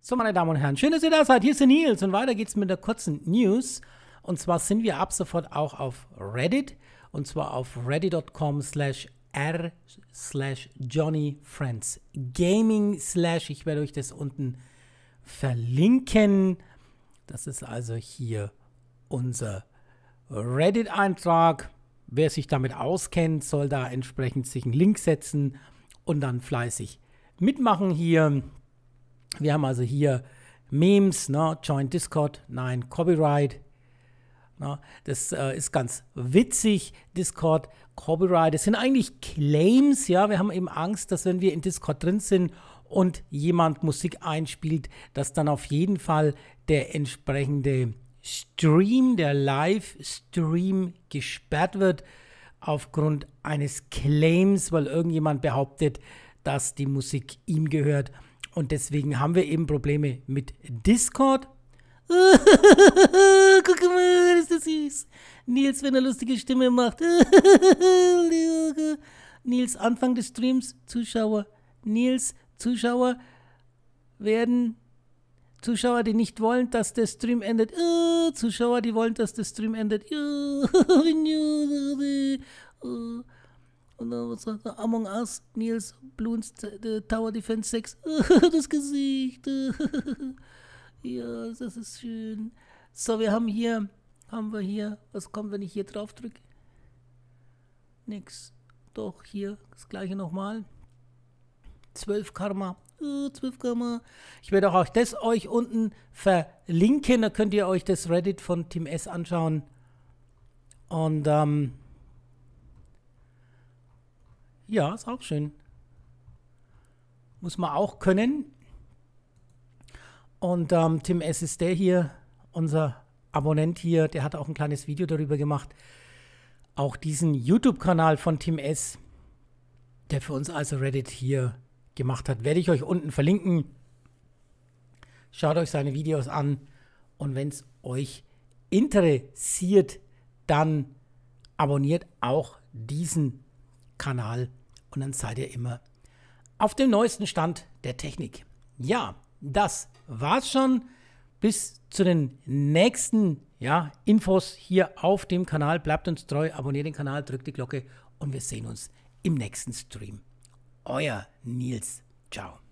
So, meine Damen und Herren, schön, dass ihr da seid. Hier ist der Nils und weiter geht's mit der kurzen News. Und zwar sind wir ab sofort auch auf Reddit und zwar auf reddit.com slash r slash johnnyfriendsgaming slash. Ich werde euch das unten verlinken. Das ist also hier unser Reddit-Eintrag. Wer sich damit auskennt, soll da entsprechend sich einen Link setzen und dann fleißig mitmachen hier. Wir haben also hier Memes, ne? Join Discord, nein, Copyright. Ne? Das äh, ist ganz witzig, Discord, Copyright. Das sind eigentlich Claims, ja. Wir haben eben Angst, dass wenn wir in Discord drin sind und jemand Musik einspielt, dass dann auf jeden Fall der entsprechende Stream, der Livestream gesperrt wird aufgrund eines Claims, weil irgendjemand behauptet, dass die Musik ihm gehört und deswegen haben wir eben Probleme mit Discord. Guck mal, ist das süß. Nils, wenn er lustige Stimme macht. Nils, Anfang des Streams, Zuschauer. Nils, Zuschauer werden Zuschauer, die nicht wollen, dass der Stream endet. Zuschauer, die wollen, dass der Stream endet. Und dann was sagt Among Us, Nils, Bloons äh, Tower Defense 6. das Gesicht. ja, das ist schön. So, wir haben hier, haben wir hier, was kommt, wenn ich hier drauf drücke? Nix. Doch, hier, das gleiche nochmal. 12 Karma. Oh, 12 Karma. Ich werde auch das euch unten verlinken. Da könnt ihr euch das Reddit von Team S anschauen. Und ähm, ja, ist auch schön. Muss man auch können. Und ähm, Tim S. ist der hier, unser Abonnent hier, der hat auch ein kleines Video darüber gemacht. Auch diesen YouTube-Kanal von Tim S., der für uns also Reddit hier gemacht hat, werde ich euch unten verlinken. Schaut euch seine Videos an und wenn es euch interessiert, dann abonniert auch diesen Kanal. Kanal und dann seid ihr immer auf dem neuesten Stand der Technik. Ja, das war's schon. Bis zu den nächsten ja, Infos hier auf dem Kanal. Bleibt uns treu, abonniert den Kanal, drückt die Glocke und wir sehen uns im nächsten Stream. Euer Nils. Ciao.